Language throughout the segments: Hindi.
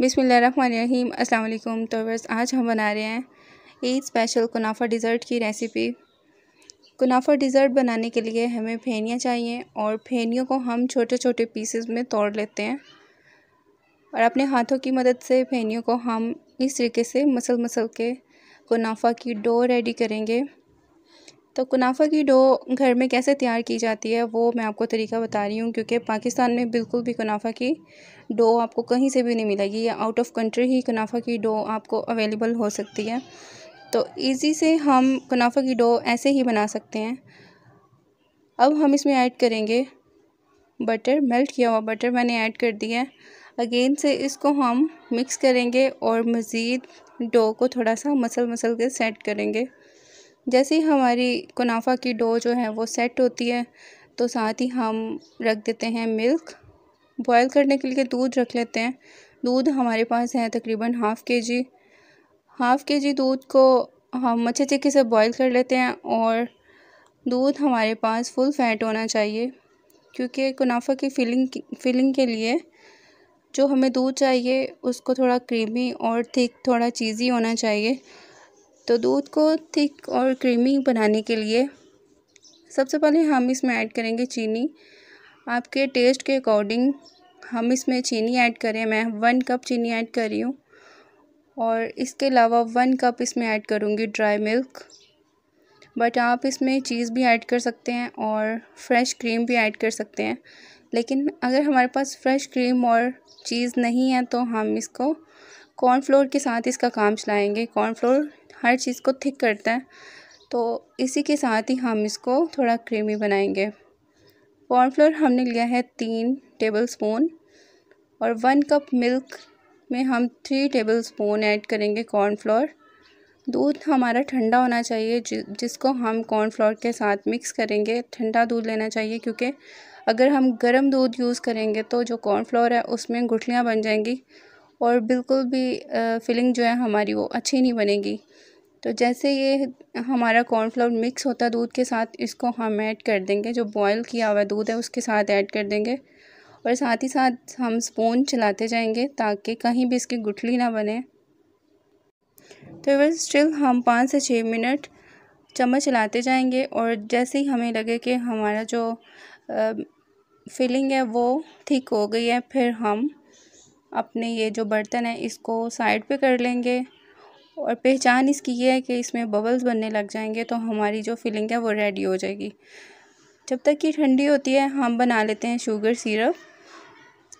बिसमीम अल्लाम तो बस आज हम बना रहे हैं ईद स्पेशल कुनाफा डिज़र्ट की रेसिपी कुनाफा डिज़र्ट बनाने के लिए हमें फेनियाँ चाहिए और फेनियों को हम छोटे छोटे पीसेस में तोड़ लेते हैं और अपने हाथों की मदद से फेनियों को हम इस तरीके से मसल मसल के कुनाफा की डो रेडी करेंगे तो कुनाफा की डो घर में कैसे तैयार की जाती है वो मैं आपको तरीका बता रही हूँ क्योंकि पाकिस्तान में बिल्कुल भी कुनाफा की डो आपको कहीं से भी नहीं मिलेगी या आउट ऑफ कंट्री ही कुनाफा की डो आपको अवेलेबल हो सकती है तो इजी से हम कुनाफा की डो ऐसे ही बना सकते हैं अब हम इसमें ऐड करेंगे बटर मेल्ट किया हुआ बटर मैंने ऐड कर दिया है अगेन से इसको हम मिक्स करेंगे और मज़ीद डो को थोड़ा सा मसल मसल के सेट करेंगे जैसे ही हमारी कुनाफा की डो जो है वो सेट होती है तो साथ ही हम रख देते हैं मिल्क बॉयल करने के लिए दूध रख लेते हैं दूध हमारे पास है तकरीबन हाफ़ के जी हाफ़ के जी दूध को हम अच्छे तरीके से बॉयल कर लेते हैं और दूध हमारे पास फुल फैट होना चाहिए क्योंकि कुनाफा की फिलिंग फिलिंग के लिए जो हमें दूध चाहिए उसको थोड़ा क्रीमी और थिक थोड़ा चीज़ी होना चाहिए तो दूध को थिक और क्रीमी बनाने के लिए सबसे पहले हम इसमें ऐड करेंगे चीनी आपके टेस्ट के अकॉर्डिंग हम इसमें चीनी ऐड करें मैं वन कप चीनी ऐड कर रही हूँ और इसके अलावा वन कप इसमें ऐड करूँगी ड्राई मिल्क बट आप इसमें चीज़ भी ऐड कर सकते हैं और फ्रेश क्रीम भी ऐड कर सकते हैं लेकिन अगर हमारे पास फ्रेश क्रीम और चीज़ नहीं है तो हम इसको कॉर्नफ्लोर के साथ इसका काम चलाएंगे कॉर्नफ्लोर हर चीज़ को थिक करता है तो इसी के साथ ही हम इसको थोड़ा क्रीमी बनाएंगे कॉर्नफ्लोर हमने लिया है तीन टेबल स्पून और वन कप मिल्क में हम थ्री टेबल स्पून ऐड करेंगे कॉर्नफ्लोर दूध हमारा ठंडा होना चाहिए जि जिसको हम कॉर्नफ्लोर के साथ मिक्स करेंगे ठंडा दूध लेना चाहिए क्योंकि अगर हम गर्म दूध यूज़ करेंगे तो जो कॉर्नफ्लोर है उसमें गुठलियाँ बन जाएंगी और बिल्कुल भी फीलिंग फिलिंग जो है हमारी वो अच्छी नहीं बनेगी तो जैसे ये हमारा कॉर्नफ्लावर मिक्स होता है दूध के साथ इसको हम ऐड कर देंगे जो बॉयल किया हुआ दूध है उसके साथ ऐड कर देंगे और साथ ही साथ हम स्पून चलाते जाएंगे ताकि कहीं भी इसकी गुठली ना बने तो वह स्टिल हम पाँच से छः मिनट चम्मच चलाते जाएंगे और जैसे ही हमें लगे कि हमारा जो आ, फिलिंग है वो ठीक हो गई है फिर हम अपने ये जो बर्तन है इसको साइड पे कर लेंगे और पहचान इसकी ये है कि इसमें बबल्स बनने लग जाएंगे तो हमारी जो फिलिंग है वो रेडी हो जाएगी जब तक ये ठंडी होती है हम बना लेते हैं शुगर सिरप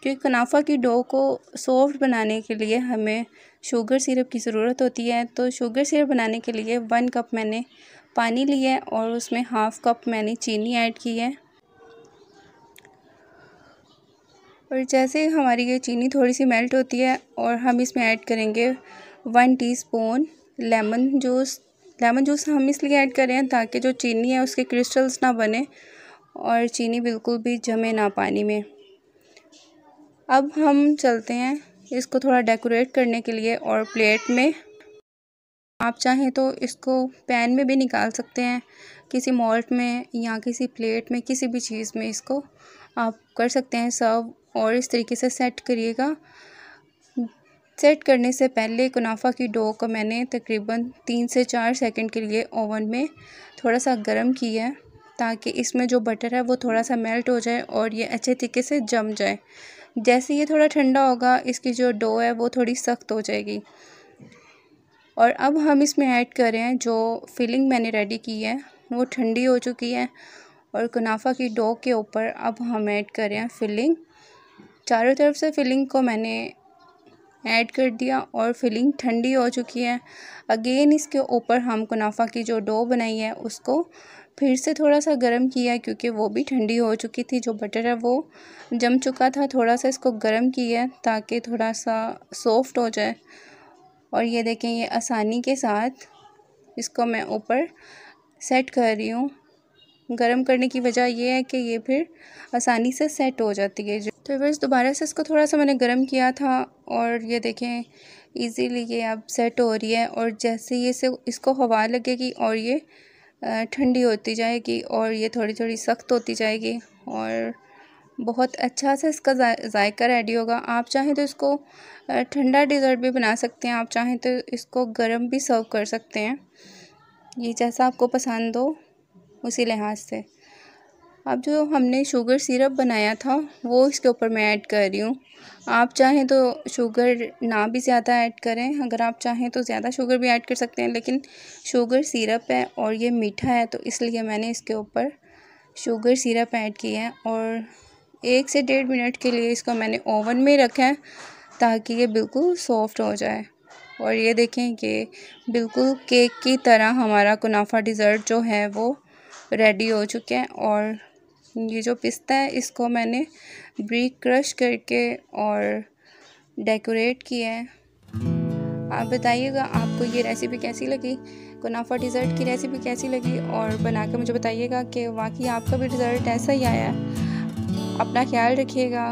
क्योंकि कनाफा की डो को सॉफ्ट बनाने के लिए हमें शुगर सिरप की ज़रूरत होती है तो शुगर सिरप बनाने के लिए वन कप मैंने पानी लिया है और उसमें हाफ़ कप मैंने चीनी ऐड की है और जैसे हमारी ये चीनी थोड़ी सी मेल्ट होती है और हम इसमें ऐड करेंगे one teaspoon lemon juice lemon juice हम इसलिए ऐड कर रहे हैं ताकि जो चीनी है उसके क्रिस्टल्स ना बने और चीनी बिल्कुल भी जमे ना पानी में अब हम चलते हैं इसको थोड़ा डेकोरेट करने के लिए और प्लेट में आप चाहें तो इसको पैन में भी निकाल सकते हैं किसी मॉल्ट में या किसी प्लेट में किसी भी चीज़ में इसको आप कर सकते हैं सर्व और इस तरीके से सेट करिएगा सेट करने से पहले कुनाफा की डो को मैंने तकरीबन तीन से चार सेकंड के लिए ओवन में थोड़ा सा गर्म किया ताकि इसमें जो बटर है वो थोड़ा सा मेल्ट हो जाए और ये अच्छे तरीके से जम जाए जैसे ये थोड़ा ठंडा होगा इसकी जो डो है वो थोड़ी सख्त हो जाएगी और अब हम इसमें ऐड करें जो फिलिंग मैंने रेडी की है वो ठंडी हो चुकी है और कुनाफा की डो के ऊपर अब हम ऐड करें फिलिंग चारों तरफ से फिलिंग को मैंने ऐड कर दिया और फिलिंग ठंडी हो चुकी है अगेन इसके ऊपर हम कुनाफा की जो डो बनाई है उसको फिर से थोड़ा सा गर्म किया क्योंकि वो भी ठंडी हो चुकी थी जो बटर है वो जम चुका था थोड़ा सा इसको गर्म किया ताकि थोड़ा सा सॉफ्ट हो जाए और ये देखें ये आसानी के साथ इसको मैं ऊपर सेट कर रही हूँ गर्म करने की वजह यह है कि ये फिर आसानी से सेट हो जाती है तो बस दोबारा से इसको थोड़ा सा मैंने गर्म किया था और ये देखें इजीली ये अब सेट हो रही है और जैसे ये से इसको हवा लगेगी और ये ठंडी होती जाएगी और ये थोड़ी थोड़ी सख्त होती जाएगी और बहुत अच्छा से इसका जायका रेडी होगा आप चाहें तो इसको ठंडा डिज़र्ट भी बना सकते हैं आप चाहें तो इसको गर्म भी सर्व कर सकते हैं ये जैसा आपको पसंद हो उसी लिहाज से अब जो हमने शुगर सिरप बनाया था वो इसके ऊपर मैं ऐड कर रही हूँ आप चाहें तो शुगर ना भी ज़्यादा ऐड करें अगर आप चाहें तो ज़्यादा शुगर भी ऐड कर सकते हैं लेकिन शुगर सिरप है और ये मीठा है तो इसलिए मैंने इसके ऊपर शुगर सिरप ऐड किया है और एक से डेढ़ मिनट के लिए इसको मैंने ओवन में रखा है ताकि ये बिल्कुल सॉफ्ट हो जाए और ये देखें कि बिल्कुल केक की तरह हमारा कुनाफा डिज़र्ट जो है वो रेडी हो चुके हैं और ये जो पिस्ता है इसको मैंने ब्रिक क्रश करके और डेकोरेट किया है आप बताइएगा आपको ये रेसिपी कैसी लगी कुनाफा डिज़र्ट की रेसिपी कैसी लगी और बना के मुझे बताइएगा कि वाकई आपका भी डिज़र्ट ऐसा ही आया अपना ख्याल रखिएगा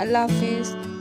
अल्लाह हाफिज़